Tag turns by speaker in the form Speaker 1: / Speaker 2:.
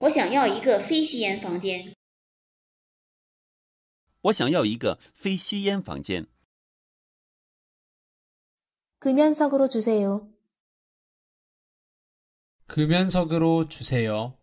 Speaker 1: 我想要一个非吸烟房间。
Speaker 2: 我想要一个非吸烟房间。
Speaker 1: 석으로주세
Speaker 3: 요。
Speaker 4: 석으로주세 요。